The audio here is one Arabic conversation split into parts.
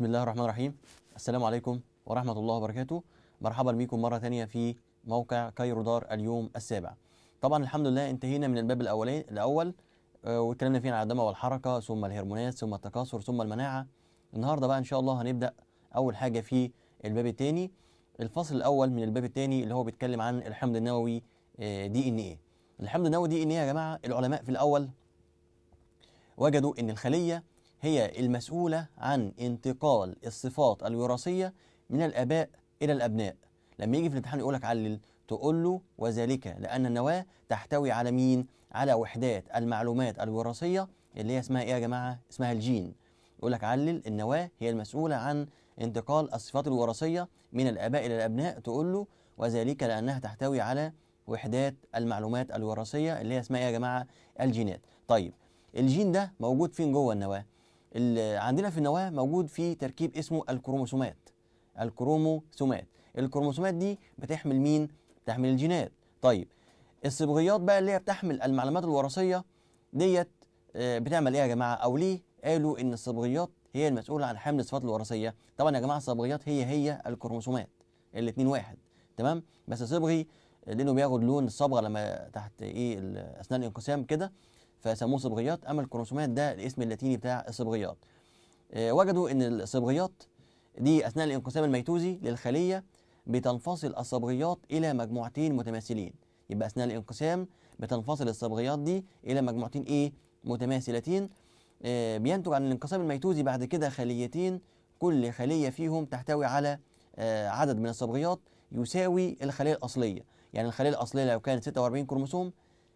بسم الله الرحمن الرحيم السلام عليكم ورحمة الله وبركاته مرحبا بكم مرة ثانية في موقع كايرو دار اليوم السابع طبعا الحمد لله انتهينا من الباب الاول الأول آه، واتكلمنا فيه عن الدم والحركة ثم الهرمونات ثم التكاثر ثم المناعة النهاردة بقى إن شاء الله هنبدأ أول حاجة في الباب الثاني الفصل الأول من الباب الثاني اللي هو بيتكلم عن الحمض النووي آه، دي ان ايه الحمض النووي دي ان ايه يا جماعة العلماء في الأول وجدوا ان الخليه هي المسؤولة عن انتقال الصفات الوراثية من الآباء إلى الأبناء لما يجي في الامتحان يقول لك علل تقول له وذلك لأن النواة تحتوي على مين؟ على وحدات المعلومات الوراثية اللي هي اسمها إيه يا جماعة؟ اسمها الجين يقول لك علل النواة هي المسؤولة عن انتقال الصفات الوراثية من الآباء إلى الأبناء تقول له وذلك لأنها تحتوي على وحدات المعلومات الوراثية اللي هي اسمها إيه يا جماعة؟ الجينات طيب الجين ده موجود فين جوه النواة؟ اللي عندنا في النواه موجود في تركيب اسمه الكروموسومات الكروموسومات الكروموسومات دي بتحمل مين بتحمل الجينات طيب الصبغيات بقى اللي هي بتحمل المعلومات الوراثيه ديت آه، بتعمل ايه يا جماعه او ليه قالوا ان الصبغيات هي المسؤوله عن حمل الصفات الوراثيه طبعا يا جماعه الصبغيات هي هي الكروموسومات الاثنين واحد تمام بس صبغي لانه بياخد لون الصبغه لما تحت ايه اثناء الانقسام كده فسموه صبغيات اما الكروموسومات ده الاسم اللاتيني بتاع الصبغيات آه، وجدوا ان الصبغيات دي اثناء الانقسام الميتوزي للخليه بتنفصل الصبغيات الى مجموعتين متماثلين يبقى اثناء الانقسام بتنفصل الصبغيات دي الى مجموعتين ايه متماثلتين آه، بينتج عن الانقسام الميتوزي بعد كده خليتين كل خليه فيهم تحتوي على آه، عدد من الصبغيات يساوي الخليه الاصليه يعني الخليه الاصليه لو كانت 46 كروموسوم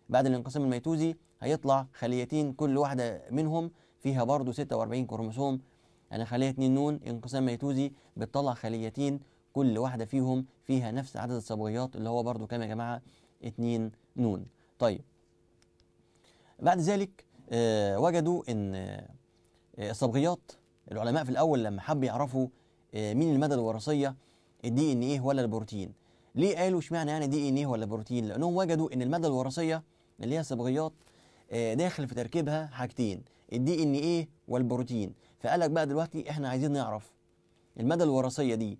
بعد الانقسام الميتوزي هيطلع خليتين كل واحدة منهم فيها برضه 46 كروموسوم يعني خلية 2 نون انقسام ميتوزي بتطلع خليتين كل واحدة فيهم فيها نفس عدد الصبغيات اللي هو برضه كام يا جماعة 2 نون طيب بعد ذلك آه، وجدوا ان آه، الصبغيات العلماء في الاول لما حبوا يعرفوا آه، مين المادة الوراثية الدي ان ايه ولا البروتين ليه قالوا اشمعنى يعني دي ان ايه ولا بروتين لانهم وجدوا ان المادة الوراثية اللي هي صبغيات آه، داخل في تركيبها حاجتين الدي ان ايه والبروتين فقال لك بقى دلوقتي احنا عايزين نعرف المادة الوراثية دي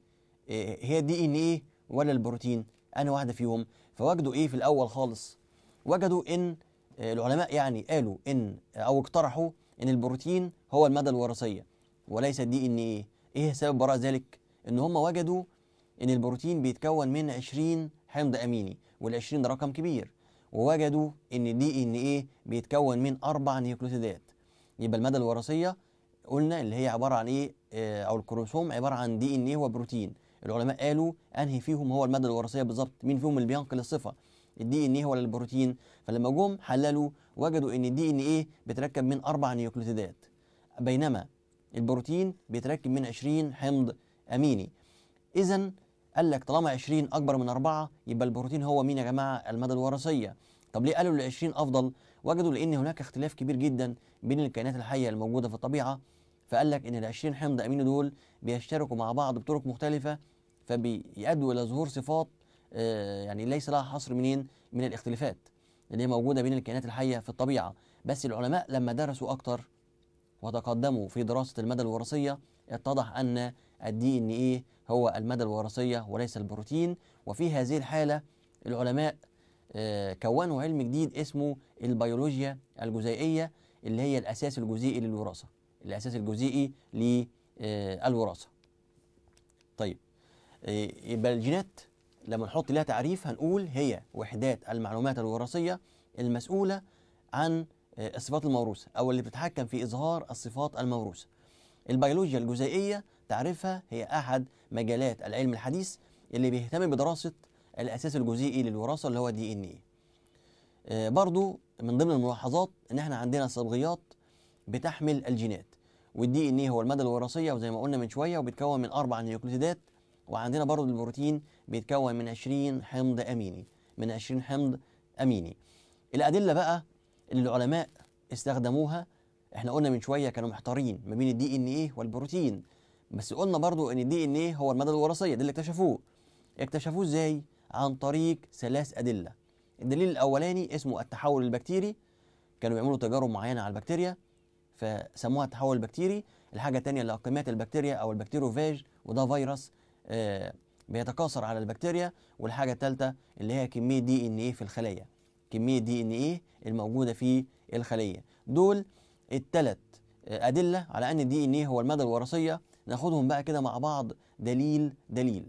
آه، هي الدي ان ايه ولا البروتين انا واحدة فيهم فوجدوا ايه في الاول خالص وجدوا ان آه، العلماء يعني قالوا ان او اقترحوا ان البروتين هو المادة الوراثية وليس الدي ان ايه ايه سبب وراء ذلك ان هم وجدوا ان البروتين بيتكون من 20 حمض اميني وال20 ده رقم كبير ووجدوا ان الدي ان ايه بيتكون من اربع نيوكليوتيدات يبقى الماده الوراثيه قلنا اللي هي عباره عن ايه آه، او الكروموسوم عباره عن دي ان ايه وبروتين العلماء قالوا انهي فيهم هو الماده الوراثيه بالظبط مين فيهم اللي بينقل الصفه الدي ان ايه ولا البروتين فلما جم حللوا وجدوا ان الدي ان ايه بيتركب من اربع نيوكليوتيدات بينما البروتين بيتركب من 20 حمض اميني اذا قال لك طالما 20 اكبر من 4 يبقى البروتين هو مين يا جماعه الماده الوراثيه طب ليه قالوا ال 20 افضل وجدوا لان هناك اختلاف كبير جدا بين الكائنات الحيه الموجوده في الطبيعه فقال لك ان ال 20 حمض امينو دول بيشتركوا مع بعض بطرق مختلفه فبيؤدوا الى ظهور صفات آه، يعني ليس لها حصر منين من الاختلافات اللي هي موجوده بين الكائنات الحيه في الطبيعه بس العلماء لما درسوا اكتر وتقدموا في دراسه المدى الوراثيه اتضح ان الدي ان ايه هو المادة الوراثية وليس البروتين وفي هذه الحالة العلماء آه، كونوا علم جديد اسمه البيولوجيا الجزيئية اللي هي الأساس الجزيئي للوراثة الأساس الجزيئي للوراثة طيب آه، يبقى الجينات لما نحط لها تعريف هنقول هي وحدات المعلومات الوراثية المسؤولة عن آه، الصفات الموروثة أو اللي بتتحكم في إظهار الصفات الموروثة البيولوجيا الجزيئية تعريفها هي أحد مجالات العلم الحديث اللي بيهتم بدراسة الأساس الجزيئي للوراثة اللي هو الدي إن إيه برضو من ضمن الملاحظات إن إحنا عندنا صبغيات بتحمل الجينات والدي إن إيه هو المادة الوراثية وزي ما قلنا من شوية وبيتكون من أربع نيوكليوتيدات وعندنا برضو البروتين بيتكون من 20 حمض أميني من 20 حمض أميني الأدلة بقى اللي العلماء استخدموها احنا قلنا من شويه كانوا محتارين ما بين الدي ان ايه والبروتين بس قلنا برضو ان الدي ان ايه هو الماده الوراثيه ده اللي اكتشفوه اكتشفوه ازاي عن طريق ثلاث ادله الدليل الاولاني اسمه التحول البكتيري كانوا بيعملوا تجارب معينه على البكتيريا فسموها التحول البكتيري الحاجه الثانيه لاقميه البكتيريا او البكتيروفاج وده فيروس آه بيتكاثر على البكتيريا والحاجه الثالثه اللي هي كميه دي ان ايه في الخليه كميه دي ان ايه الموجوده في الخليه دول الثلاث آه، ادله على ان الدي ان ايه هو الماده الوراثيه ناخدهم بقى كده مع بعض دليل دليل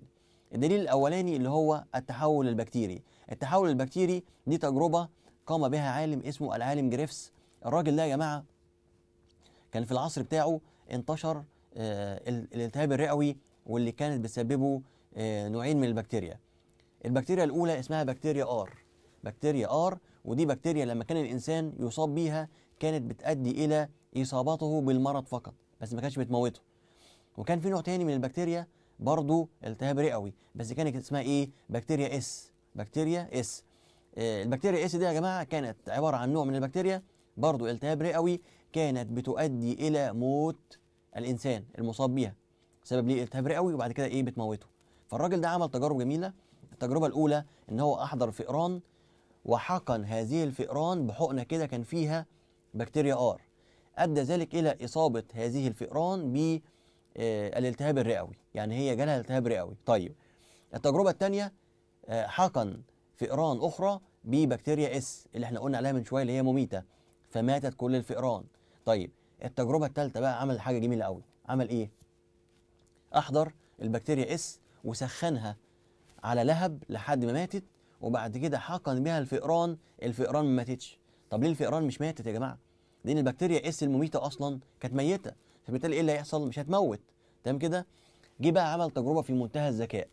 الدليل الاولاني اللي هو التحول البكتيري التحول البكتيري دي تجربه قام بها عالم اسمه العالم جريفس الراجل ده يا جماعه كان في العصر بتاعه انتشر آه، الالتهاب الرئوي واللي كانت بتسببه آه، نوعين من البكتيريا البكتيريا الاولى اسمها بكتيريا ار بكتيريا ار ودي بكتيريا لما كان الانسان يصاب بيها كانت بتؤدي الى اصابته بالمرض فقط بس ما كانتش بتموته وكان في نوع تاني من البكتيريا برضو التهاب رئوي بس كانت اسمها ايه بكتيريا اس بكتيريا اس آه، البكتيريا اس دي يا جماعه كانت عباره عن نوع من البكتيريا برضو التهاب رئوي كانت بتؤدي الى موت الانسان المصاب بيها سبب ليه التهاب رئوي وبعد كده ايه بتموته فالراجل ده عمل تجارب جميله التجربه الاولى ان هو احضر فئران وحقن هذه الفئران بحقنه كده كان فيها بكتيريا ار ادى ذلك الى اصابه هذه الفئران ب آه، الالتهاب الرئوي يعني هي جالها التهاب رئوي طيب التجربة الثانية آه، حقن فئران أخرى ببكتيريا اس اللي احنا قلنا عليها من شوية اللي هي مميتة فماتت كل الفئران طيب التجربة الثالثة بقى عمل حاجة جميلة قوي عمل ايه أحضر البكتيريا اس وسخنها على لهب لحد ما ماتت وبعد كده حقن بها الفئران الفئران ما ماتتش طب ليه الفئران مش ماتت يا جماعه لان البكتيريا اس المميته اصلا كانت ميته فبالتالي ايه اللي هيحصل مش هتموت تمام كده جه بقى عمل تجربه في منتهى الذكاء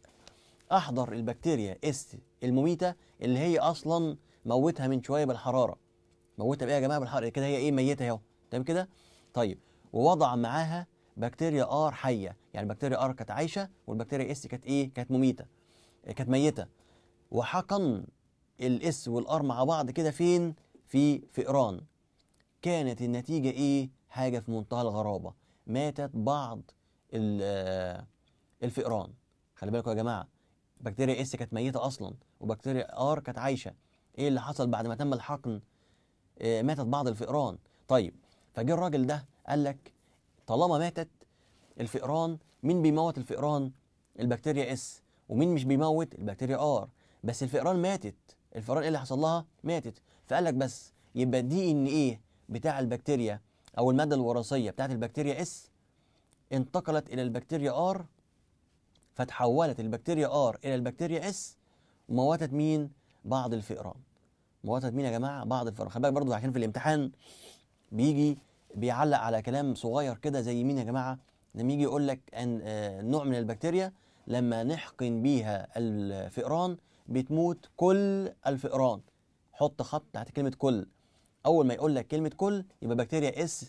احضر البكتيريا اس المميته اللي هي اصلا موتها من شويه بالحراره موتها بايه يا جماعه بالحراره كده هي ايه ميته اهو تمام كده طيب ووضع معاها بكتيريا ار حيه يعني بكتيريا ار كانت عايشه والبكتيريا اس كانت ايه كانت مميته كانت ميته وحقن الاس والار مع بعض كده فين في فئران كانت النتيجه ايه حاجه في منتهى الغرابه ماتت بعض آه، الفئران خلي بالكم يا جماعه بكتيريا اس كانت ميته اصلا وبكتيريا ار كانت عايشه ايه اللي حصل بعد ما تم الحقن آه، ماتت بعض الفئران طيب فجه الراجل ده قال لك طالما ماتت الفئران مين بيموت الفئران البكتيريا اس ومين مش بيموت البكتيريا ار بس الفئران ماتت الفئران ايه اللي حصل لها ماتت فقال لك بس يبقى الدي ان ايه بتاع البكتيريا او الماده الوراثيه بتاعت البكتيريا اس انتقلت الى البكتيريا ار فتحولت البكتيريا ار الى البكتيريا اس وموتت مين بعض الفئران موتت مين يا جماعه بعض الفئران خلي بالك برضه عشان في الامتحان بيجي بيعلق على كلام صغير كده زي مين يا جماعه لما يجي يقول لك ان آه، نوع من البكتيريا لما نحقن بيها الفئران بتموت كل الفئران حط خط تحت كلمه كل اول ما يقول لك كلمه كل يبقى بكتيريا اس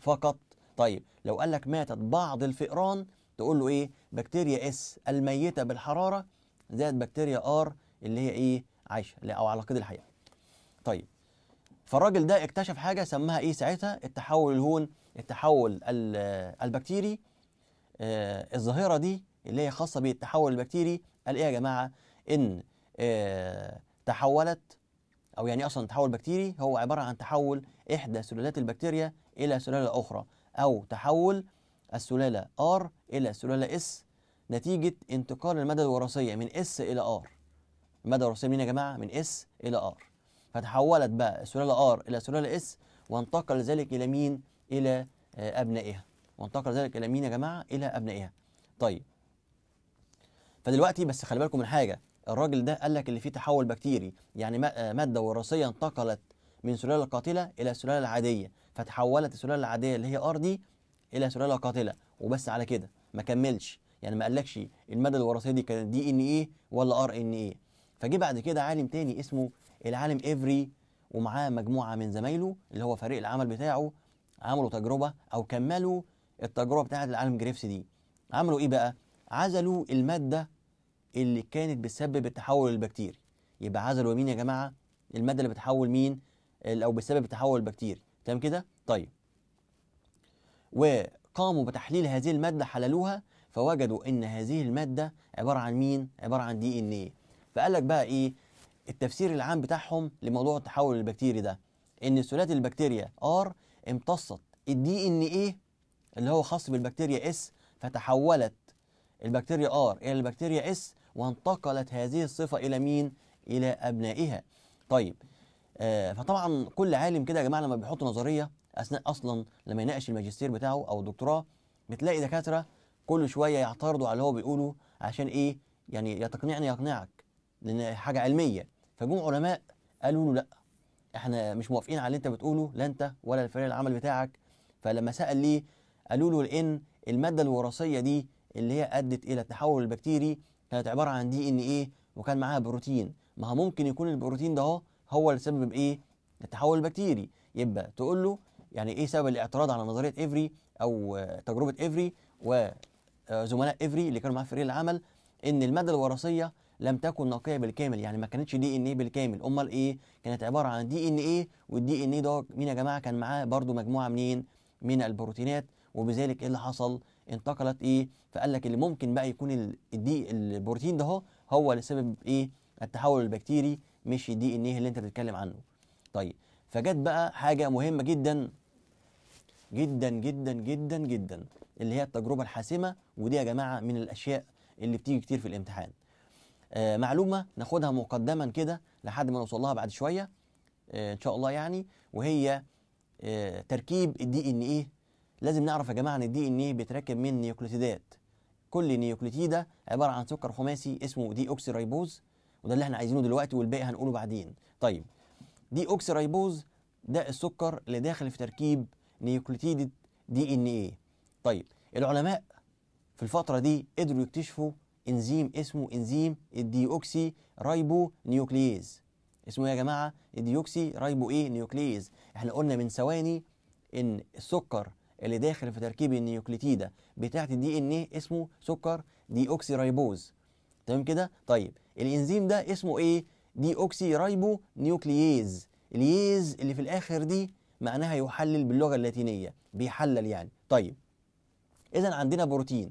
فقط طيب لو قال لك ماتت بعض الفئران تقول له ايه بكتيريا اس الميته بالحراره زائد بكتيريا ار اللي هي ايه عايشه او على قيد الحياه طيب فالراجل ده اكتشف حاجه سماها ايه ساعتها التحول الهون التحول آه، البكتيري آه الظاهره دي اللي هي خاصه بالتحول البكتيري قال ايه يا جماعه ان آه تحولت أو يعني أصلا تحول بكتيري هو عبارة عن تحول إحدى سلالات البكتيريا إلى سلالة أخرى أو تحول السلالة ار إلى سلالة اس نتيجة انتقال المادة الوراثية من اس إلى ار المادة الوراثية منين يا جماعة؟ من اس إلى ار فتحولت بقى السلالة ار إلى سلالة اس وانتقل ذلك إلى مين؟ إلى آه، أبنائها وانتقل ذلك إلى مين يا جماعة؟ إلى أبنائها طيب فدلوقتي بس خلي بالكم من حاجة الراجل ده قال لك اللي فيه تحول بكتيري يعني آه، ماده وراثيه انتقلت من سلاله قاتله الى سلاله العاديه فتحولت السلاله العاديه اللي هي ار دي الى سلاله قاتله وبس على كده ما كملش يعني ما قالكش الماده الوراثيه دي كانت دي ان ايه ولا ار ان ايه فجه بعد كده عالم تاني اسمه العالم افري ومعاه مجموعه من زمايله اللي هو فريق العمل بتاعه عملوا تجربه او كملوا التجربه بتاعه العالم جريفس دي عملوا ايه بقى عزلوا الماده اللي كانت بتسبب التحول البكتيري يبقى عزلوا مين يا جماعه الماده اللي بتحول مين او بسبب التحول البكتيري تمام كده طيب وقاموا بتحليل هذه الماده حللوها فوجدوا ان هذه الماده عباره عن مين عباره عن دي ان ايه فقال لك بقى ايه التفسير العام بتاعهم لموضوع التحول البكتيري ده ان سلالات البكتيريا ار امتصت الدي ان ايه اللي هو خاص بالبكتيريا اس فتحولت البكتيريا ار الى البكتيريا اس وانتقلت هذه الصفة إلى مين؟ إلى أبنائها طيب آه فطبعا كل عالم كده يا جماعة لما بيحط نظرية أثناء أصلا لما يناقش الماجستير بتاعه أو الدكتوراه بتلاقي دكاترة كل شوية يعترضوا على اللي هو بيقوله عشان إيه؟ يعني يا تقنعني يقنعك لأن حاجة علمية فجم علماء قالوا له لأ احنا مش موافقين على اللي انت بتقوله لا انت ولا الفريق العمل بتاعك فلما سأل ليه قالوا له لأن المادة الوراثية دي اللي هي أدت إلى التحول البكتيري كانت عباره عن دي ان ايه وكان معاها بروتين ما هو ممكن يكون البروتين ده هو, هو اللي سبب ايه التحول البكتيري يبقى تقول له يعني ايه سبب الاعتراض على نظريه افري او تجربه افري وزملاء آه، افري اللي كانوا معاه في فريق العمل ان الماده الوراثيه لم تكن نقيه بالكامل يعني ما كانتش دي ان ايه بالكامل امال ايه كانت عباره عن دي ان ايه والدي ان ايه ده مين يا جماعه كان معاه برضو مجموعه منين من البروتينات وبذلك ايه اللي حصل انتقلت ايه فقال لك اللي ممكن بقى يكون الدي البروتين ده هو, هو اللي سبب ايه التحول البكتيري مش الدي ان ايه اللي انت بتتكلم عنه طيب فجت بقى حاجه مهمه جدا جدا جدا جدا جدا اللي هي التجربه الحاسمه ودي يا جماعه من الاشياء اللي بتيجي كتير في الامتحان آه معلومه ناخدها مقدما كده لحد ما نوصل لها بعد شويه آه ان شاء الله يعني وهي آه تركيب الدي ان ايه لازم نعرف يا جماعه ان الدي ان ايه بيتركب من نيوكليوتيدات كل نيوكليوتيده عباره عن سكر خماسي اسمه دي اوكسي ريبوز وده اللي احنا عايزينه دلوقتي والباقي هنقوله بعدين طيب دي اوكسي ريبوز ده السكر اللي داخل في تركيب نيوكليوتيد دي ان ايه طيب العلماء في الفتره دي قدروا يكتشفوا انزيم اسمه انزيم الديوكسي ريبو نيوكليز اسمه إيه يا جماعه الديوكسي رايبو ايه نيوكليز احنا قلنا من ثواني ان السكر اللي داخل في تركيب النيوكليتيدة بتاعت الدي ان ايه اسمه سكر دي اوكسي ريبوز تمام كده طيب الانزيم ده اسمه ايه دي اوكسي ريبو نيوكلييز الييز اللي في الاخر دي معناها يحلل باللغة اللاتينية بيحلل يعني طيب اذا عندنا بروتين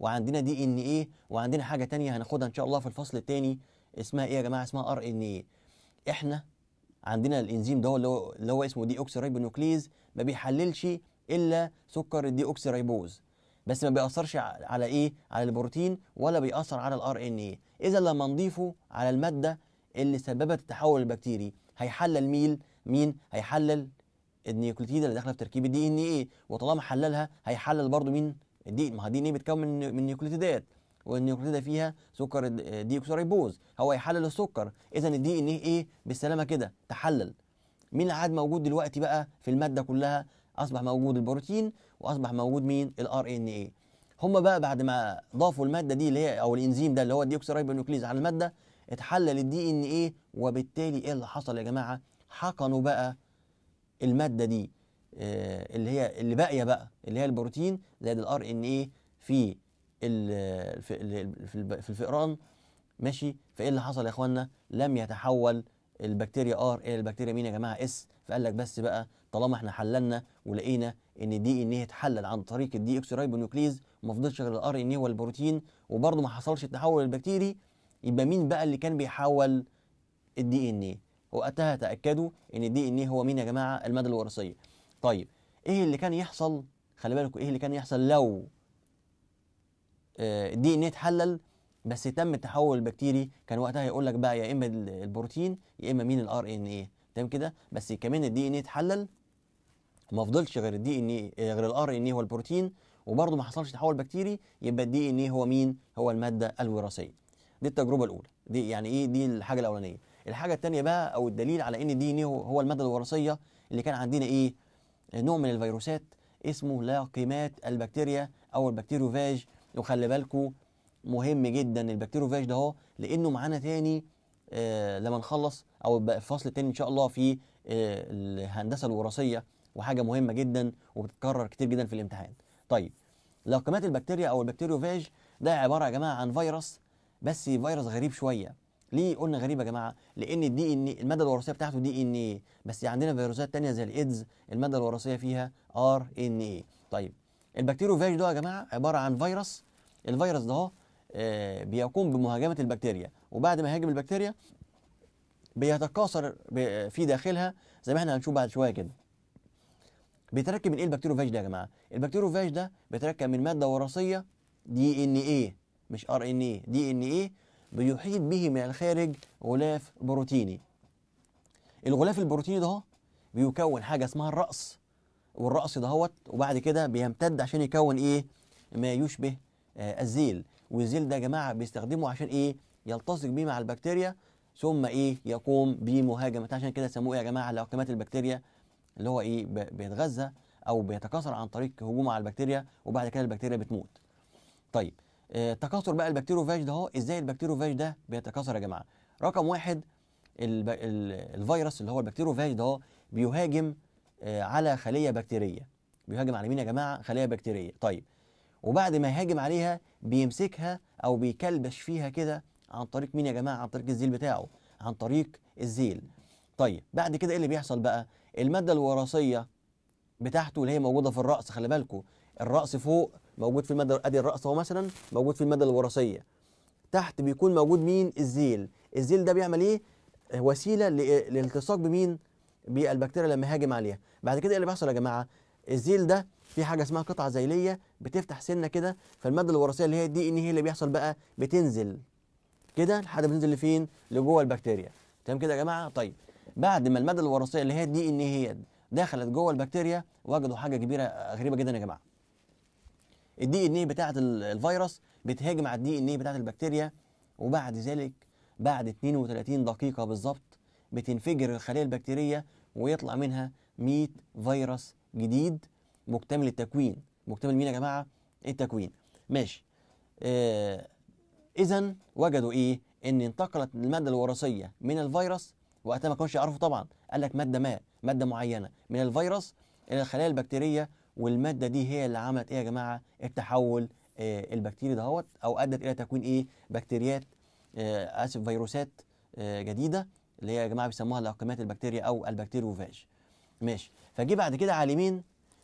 وعندنا دي ان ايه وعندنا حاجة تانية هناخدها ان شاء الله في الفصل الثاني اسمها ايه يا جماعة اسمها ار ان ايه احنا عندنا الانزيم ده اللي هو اللي هو اسمه دي اوكسي ريبونوكليز ما بيحللش الا سكر الدي اوكسي ريبوز بس ما بيأثرش على ايه على البروتين ولا بيأثر على الار ان ايه اذا لما نضيفه على الماده اللي سببت التحول البكتيري هيحلل ميل مين هيحلل النيوكليتيد اللي داخله في تركيب الدي ان ايه وطالما حللها هيحلل برضو مين الدي ما هو ان ايه بيتكون من نيوكليتيدات والنيوكليتيد فيها سكر الديوكسوريبوز هو هيحلل السكر اذا الدي ان ايه بالسلامه كده تحلل مين اللي قاعد موجود دلوقتي بقى في الماده كلها اصبح موجود البروتين واصبح موجود مين الار ان اي هم بقى بعد ما ضافوا الماده دي اللي هي او الانزيم ده اللي هو الديوكسيريبونوكليز على الماده اتحلل الدي ان ايه وبالتالي ايه اللي حصل يا جماعه حقنوا بقى الماده دي آه، اللي هي اللي باقيه بقى اللي هي البروتين زائد الار ان ايه في في, في الفئران ماشي فايه اللي حصل يا اخوانا لم يتحول البكتيريا ار الى البكتيريا مين يا جماعه اس فقال لك بس بقى طالما احنا حللنا ولقينا ان دي ان ايه اتحلل عن طريق الدي اكس ريبونيوكليز وما فضلش غير الار ان ايه والبروتين وبرده ما حصلش التحول البكتيري يبقى مين بقى اللي كان بيحول الدي ان ايه وقتها تاكدوا ان الدي ان ايه هو مين يا جماعه الماده الوراثيه طيب ايه اللي كان يحصل خلي بالكم ايه اللي كان يحصل لو الدي ان ايه اتحلل بس تم التحول البكتيري كان وقتها يقول لك بقى يا اما البروتين يا اما مين الار ان ايه تمام كده بس كمان الدي ان ايه اتحلل ما فضلش غير الدي ان ايه غير الار ان ايه والبروتين وبرضه ما حصلش تحول بكتيري يبقى الدي ان ايه هو مين هو الماده الوراثيه دي التجربه الاولى دي يعني ايه دي الحاجه الاولانيه الحاجه الثانيه بقى او الدليل على ان الدي ان ايه هو الماده الوراثيه اللي كان عندنا ايه آه، نوع من الفيروسات اسمه لاقيمات البكتيريا او البكتيريوفاج وخلي بالكم مهم جدا البكتيريوفاج ده اهو لانه معانا ثاني آه لما نخلص او الفصل الثاني ان شاء الله في آه الهندسه الوراثيه وحاجه مهمه جدا وبتتكرر كتير جدا في الامتحان طيب لقمات البكتيريا او البكتيريوفاج ده عباره يا جماعه عن فيروس بس فيروس غريب شويه ليه قلنا غريب يا جماعه لان الدي ان الماده الوراثيه بتاعته دي ان ايه بس عندنا فيروسات تانية زي الايدز الماده الوراثيه فيها ار ان ايه طيب البكتيريوفاج ده يا جماعه عباره عن فيروس الفيروس ده آه، بيقوم بمهاجمه البكتيريا وبعد ما يهاجم البكتيريا بيتكاثر في داخلها زي ما احنا هنشوف بعد شويه كده بيتركب من ايه البكتيروفاج ده يا جماعه البكتيروفاج ده بيتركب من ماده وراثيه دي ان ايه مش ار ان ايه دي ان ايه بيحيط به من الخارج غلاف بروتيني الغلاف البروتيني ده بيكون حاجه اسمها الراس والراس دهوت وبعد كده بيمتد عشان يكون ايه ما يشبه آه الزيل والزيل ده يا جماعه بيستخدمه عشان ايه يلتصق بيه مع البكتيريا ثم ايه يقوم بمهاجمتها عشان كده سموه يا جماعه لوكمات البكتيريا اللي هو ايه بيتغذى او بيتكاثر عن طريق هجوم على البكتيريا وبعد كده البكتيريا بتموت طيب آه، تكاثر بقى البكتيروفاج ده اهو ازاي البكتيروفاج ده بيتكاثر يا جماعه رقم واحد الب... ال... الفيروس اللي هو البكتيروفاج ده اهو بيهاجم آه، على خليه بكتيريه بيهاجم على مين يا جماعه خليه بكتيريه طيب وبعد ما يهاجم عليها بيمسكها او بيكلبش فيها كده عن طريق مين يا جماعه عن طريق الزيل بتاعه عن طريق الزيل طيب بعد كده ايه اللي بيحصل بقى الماده الوراثيه بتاعته اللي هي موجوده في الراس خلي بالكم الراس فوق موجود في الماده ادي الراس اهو مثلا موجود في الماده الوراثيه تحت بيكون موجود مين الزيل الزيل ده بيعمل ايه وسيله للالتصاق بمين بالبكتيريا لما هاجم عليها بعد كده ايه اللي بيحصل يا جماعه الزيل ده في حاجه اسمها قطعه زيليه بتفتح سنه كده فالماده الوراثيه اللي هي الدي ان هي اللي بيحصل بقى بتنزل كده لحد ما تنزل لفين لجوه البكتيريا تمام كده يا جماعه طيب بعد ما الماده الوراثيه اللي هي الدي ان إيه هي دخلت جوه البكتيريا وجدوا حاجه كبيره غريبه جدا يا جماعه الدي ان اي بتاعه الفيروس بتهاجم على الدي ان اي بتاعه البكتيريا وبعد ذلك بعد 32 دقيقه بالظبط بتنفجر الخليه البكتيريه ويطلع منها 100 فيروس جديد مكتمل التكوين مكتمل مين يا جماعه التكوين ماشي آه اذا وجدوا ايه ان انتقلت الماده الوراثيه من الفيروس وقتها ما كانوش يعرفوا طبعا قال لك ماده ما ماده معينه من الفيروس الى الخلايا البكتيريه والماده دي هي اللي عملت ايه يا جماعه التحول آه البكتيري دهوت او ادت الى تكوين ايه بكتيريات آه اسف فيروسات آه جديده اللي هي يا جماعه بيسموها لاقمات البكتيريا او البكتيروفاج ماشي فجي بعد كده عالمين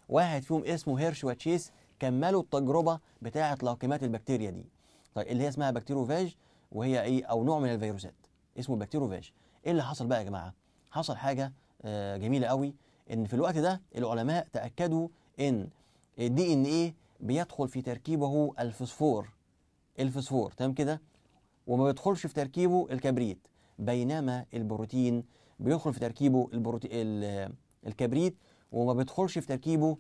واحد فيهم اسمه هيرش وتشيس كملوا التجربه بتاعه لاقمات البكتيريا دي طيب اللي هي اسمها بكتيروفاج وهي ايه او نوع من الفيروسات اسمه بكتيروفاج ايه اللي حصل بقى يا جماعه حصل حاجه آه، جميله قوي ان في الوقت ده العلماء تاكدوا ان الدي ان ايه بيدخل في تركيبه الفسفور الفسفور تمام كده وما بيدخلش في تركيبه الكبريت بينما البروتين بيدخل في تركيبه البروتين الكبريت وما بيدخلش في تركيبه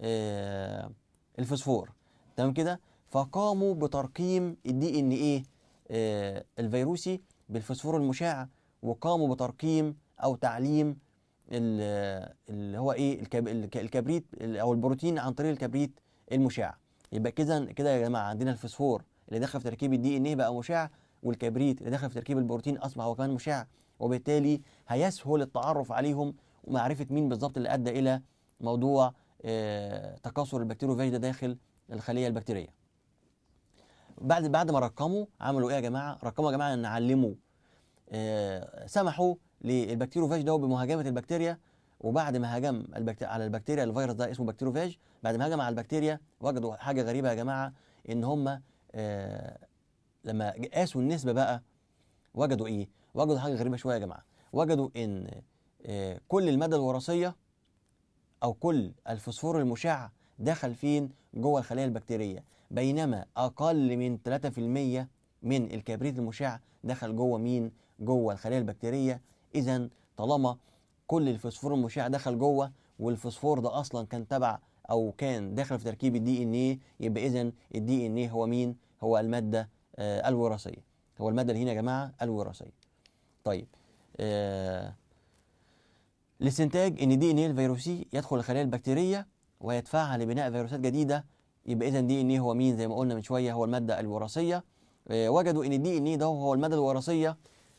آه، الفسفور تمام كده فقاموا بترقيم الدي ان ايه الفيروسي بالفسفور المشع وقاموا بترقيم او تعليم اللي هو ايه الكبريت او البروتين عن طريق الكبريت المشع يبقى كده كده يا جماعه عندنا الفسفور اللي دخل في تركيب الدي ان ايه بقى مشع والكبريت اللي دخل في تركيب البروتين اصبح هو كمان مشع وبالتالي هيسهل التعرف عليهم ومعرفه مين بالظبط اللي ادى الى موضوع آه تكاثر البكتيروفاج ده داخل الخليه البكتيريه بعد بعد ما رقموا عملوا ايه يا جماعه رقموا يا جماعه ان علموا آه، سمحوا للبكتيروفاج ده بمهاجمه البكتيريا وبعد ما هاجم البكتيريا على البكتيريا الفيروس ده اسمه بكتيروفاج بعد ما هاجم على البكتيريا وجدوا حاجه غريبه يا جماعه ان هم آه، لما قاسوا النسبه بقى وجدوا ايه؟ وجدوا حاجه غريبه شويه يا جماعه وجدوا ان آه، كل الماده الوراثيه او كل الفوسفور المشع دخل فين؟ جوه الخلايا البكتيريه بينما اقل من 3% من الكبريت المشع دخل جوه مين؟ جوه الخليه البكتيريه اذا طالما كل الفوسفور المشع دخل جوه والفوسفور ده اصلا كان تبع او كان داخل في تركيب الدي ان ايه يبقى اذا الدي ان ايه هو مين هو الماده آه الوراثيه هو الماده اللي هنا يا جماعه الوراثيه طيب آه ان دي ان ايه الفيروسي يدخل الخلايا البكتيريه ويدفعها لبناء فيروسات جديده يبقى اذا دي ان ايه هو مين زي ما قلنا من شويه هو الماده الوراثيه آه وجدوا ان الدي ان ايه ده هو الماده الوراثيه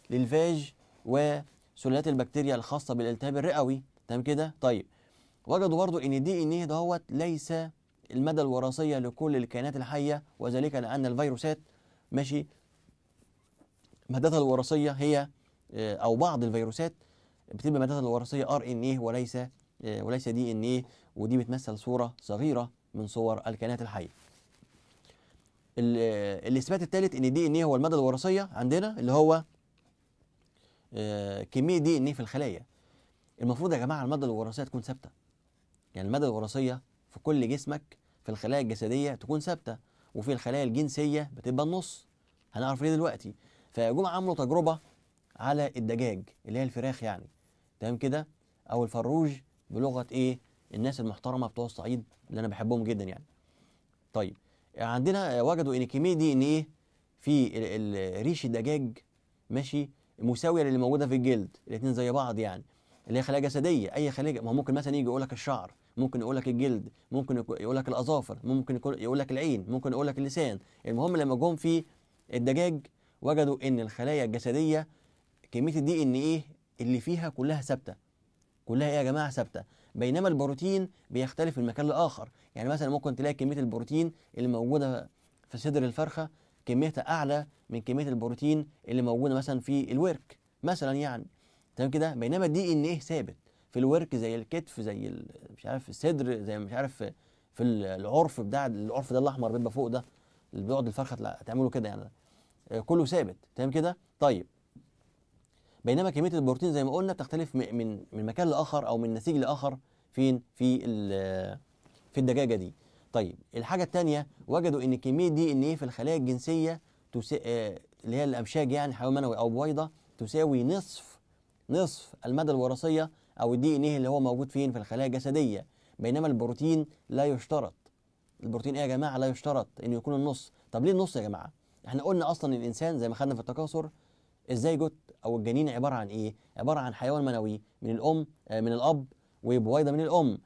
للفاج وسلالات البكتيريا الخاصه بالالتهاب الرئوي تمام كده طيب وجدوا برضو ان دي ان ايه دهوت ليس المدى الوراثيه لكل الكائنات الحيه وذلك لان الفيروسات ماشي مادتها الوراثيه هي آه، او بعض الفيروسات بتبقى مادتها الوراثيه ار ان ايه وليس آه، وليس دي ان ايه ودي بتمثل صوره صغيره من صور الكائنات الحيه آه، الاثبات الثالث ان الدي ان ايه هو الماده الوراثيه عندنا اللي هو آه، كميه دي ان في الخلايا المفروض يا جماعه الماده الوراثيه تكون ثابته يعني الماده الوراثيه في كل جسمك في الخلايا الجسديه تكون ثابته وفي الخلايا الجنسيه بتبقى النص هنعرف ليه دلوقتي فجم عملوا تجربه على الدجاج اللي هي الفراخ يعني تمام كده او الفروج بلغه ايه الناس المحترمه بتوع الصعيد اللي انا بحبهم جدا يعني طيب عندنا وجدوا ان كميه دي ان ايه في ريش الدجاج ماشي مساويه للي موجوده في الجلد الاثنين زي بعض يعني اللي هي خلايا جسديه اي خلايا ما ممكن مثلا يجي يقول لك الشعر ممكن يقول لك الجلد ممكن يقول لك الاظافر ممكن يقول لك العين ممكن يقول لك اللسان المهم لما جم في الدجاج وجدوا ان الخلايا الجسديه كميه الدي ان ايه اللي فيها كلها ثابته كلها ايه يا جماعه ثابته بينما البروتين بيختلف من مكان لاخر يعني مثلا ممكن تلاقي كميه البروتين اللي موجوده في صدر الفرخه كميتها اعلى من كميه البروتين اللي موجوده مثلا في الورك مثلا يعني تمام كده بينما الدي ان ايه ثابت في الورك زي الكتف زي مش عارف الصدر زي مش عارف في العرف بتاع العرف ده الاحمر بيبقى فوق ده اللي بيقعد الفرخه تعمله كده يعني آه، كله ثابت تمام كده طيب بينما كميه البروتين زي ما قلنا بتختلف من من مكان لاخر او من نسيج لاخر فين في في الدجاجه دي طيب الحاجه الثانيه وجدوا ان كميه دي ان ايه في الخلايا الجنسيه تسا... آه اللي هي الامشاج يعني حيوان منوي او بويضه تساوي نصف نصف الماده الوراثيه او الدي ان ايه اللي هو موجود فين في الخلايا الجسديه بينما البروتين لا يشترط البروتين ايه يا جماعه لا يشترط انه يكون النص طب ليه النص يا جماعه احنا قلنا اصلا الانسان زي ما خدنا في التكاثر الزيجوت او الجنين عباره عن ايه عباره عن حيوان منوي من الام آه، من الاب وبويضه من الام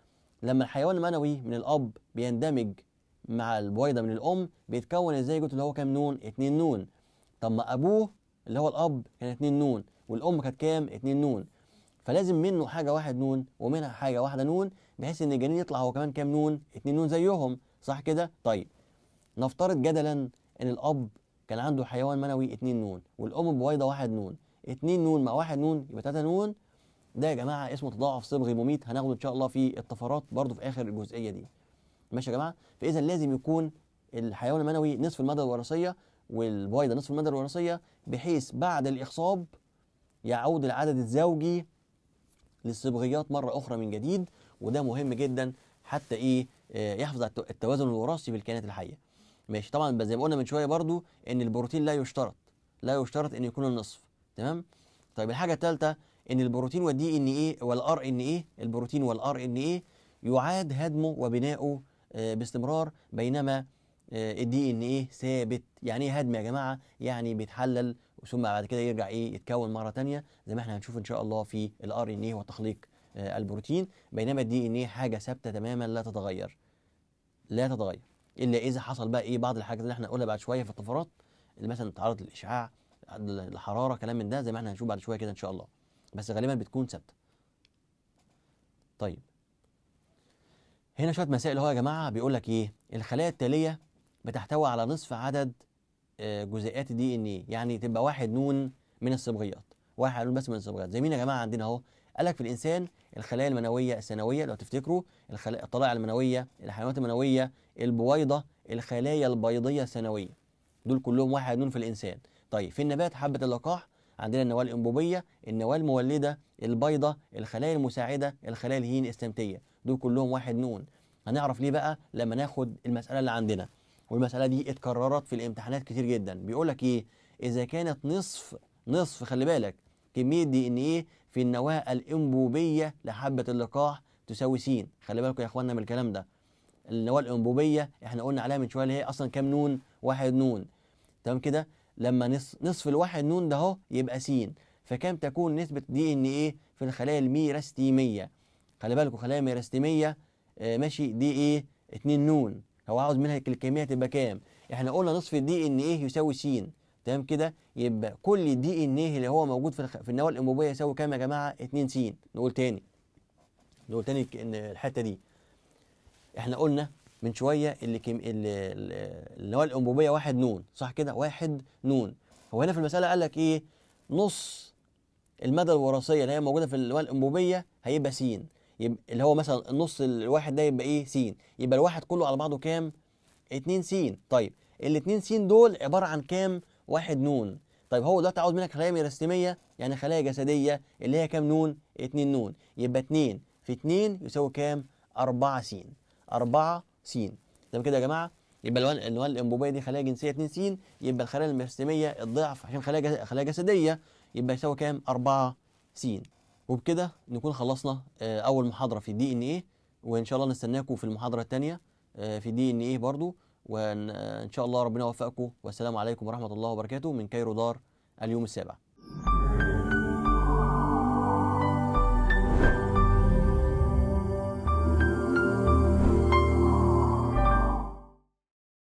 لما الحيوان المنوي من الاب بيندمج مع البويضه من الام بيتكون ازاي قلت اللي هو كام نون اتنين نون طب ما ابوه اللي هو الاب كان اتنين نون والام كانت كام اتنين نون فلازم منه حاجه واحد نون ومنها حاجه واحده نون بحيث ان الجنين يطلع هو كمان كام نون اتنين نون زيهم صح كده طيب نفترض جدلا ان الاب كان عنده حيوان منوي اتنين نون والام بويضه واحد نون اتنين نون مع واحد نون يبقى تلاته نون ده يا جماعه اسمه تضاعف صبغي مميت هناخده ان شاء الله في الطفرات برضو في اخر الجزئيه دي ماشي يا جماعه فاذا لازم يكون الحيوان المنوي نصف المدى الوراثيه والبويضه نصف المدى الوراثيه بحيث بعد الاخصاب يعود العدد الزوجي للصبغيات مره اخرى من جديد وده مهم جدا حتى ايه آه، يحفظ على التوازن الوراثي في الكائنات الحيه ماشي طبعا زي ما قلنا من شويه برضو ان البروتين لا يشترط لا يشترط ان يكون النصف تمام طيب الحاجه الثالثه ان البروتين والدي ان ايه والار ان ايه البروتين والار ان ايه يعاد هدمه وبناؤه آه، باستمرار بينما آه، الدي ان ايه ثابت يعني ايه هدم يا جماعه يعني بيتحلل ثم بعد كده يرجع ايه يتكون مره ثانيه زي ما احنا هنشوف ان شاء الله في الار ان ايه وتخليق آه، البروتين بينما الدي ان ايه حاجه ثابته تماما لا تتغير لا تتغير الا اذا حصل بقى ايه بعض الحاجات اللي احنا هنقولها بعد شويه في الطفرات اللي مثلا تعرض للاشعاع الحراره كلام من ده زي ما احنا هنشوف بعد شويه كده ان شاء الله بس غالبا بتكون ثابته طيب هنا شويه مسائل اهو يا جماعه بيقول لك ايه الخلايا التاليه بتحتوي على نصف عدد آه، جزيئات دي ان ايه يعني تبقى واحد نون من الصبغيات واحد نون بس من الصبغيات زي مين يا جماعه عندنا اهو قال لك في الانسان الخلايا المنويه الثانويه لو تفتكروا الطلائع المنويه الحيوانات المنويه البويضه الخلايا البيضيه الثانويه دول كلهم واحد نون في الانسان طيب في النبات حبه اللقاح عندنا النواه الانبوبيه النواه المولده البيضه الخلايا المساعده الخلايا الهين استمتيه دول كلهم واحد نون هنعرف ليه بقى لما ناخد المساله اللي عندنا والمساله دي اتكررت في الامتحانات كتير جدا بيقول لك ايه اذا كانت نصف نصف خلي بالك كميه دي ان ايه في النواه الانبوبيه لحبه اللقاح تساوي س خلي بالكوا يا اخواننا من الكلام ده النواه الانبوبيه احنا قلنا عليها من شويه اللي هي اصلا كام نون واحد نون تمام كده لما نصف الواحد نون ده اهو يبقى س فكم تكون نسبة دي ان ايه في الخلايا الميراستيمية خلي بالكوا خلايا ميراستيمية آه ماشي دي ايه 2 نون هو عاوز منها الكمية تبقى كام احنا قلنا نصف الدي ان ايه يساوي س تمام كده يبقى كل دي ان ايه اللي هو موجود في الخ... في النواه الانبوبيه يساوي كام يا جماعه 2 س نقول تاني نقول تاني الحته دي احنا قلنا من شويه اللي كم اللي, اللي هو الانبوبيه واحد نون صح كده واحد نون هو هنا في المساله قال لك ايه نص المدى الوراثيه اللي هي موجوده في اللي هو الانبوبيه هيبقى س يبقى اللي هو مثلا النص الواحد ده يبقى ايه س يبقى الواحد كله على بعضه كام 2 س طيب ال 2 س دول عباره عن كام واحد نون طيب هو دلوقتي عاوز منك خلايا ميراستيميه يعني خلايا جسديه اللي هي كام نون 2 نون يبقى 2 في 2 يساوي كام 4 س 4 س تمام كده يا جماعه يبقى الوان الوان الانبوبيه دي خلايا جنسيه 2 س يبقى الخلايا المرسميه الضعف عشان خلايا خلايا جسديه يبقى يساوي كام 4 س وبكده نكون خلصنا آه، اول محاضره في الدي ان ايه وان شاء الله نستناكم في المحاضره الثانيه آه، في الدي ان ايه برضو وان آه، شاء الله ربنا يوفقكم والسلام عليكم ورحمه الله وبركاته من كايرو دار اليوم السابع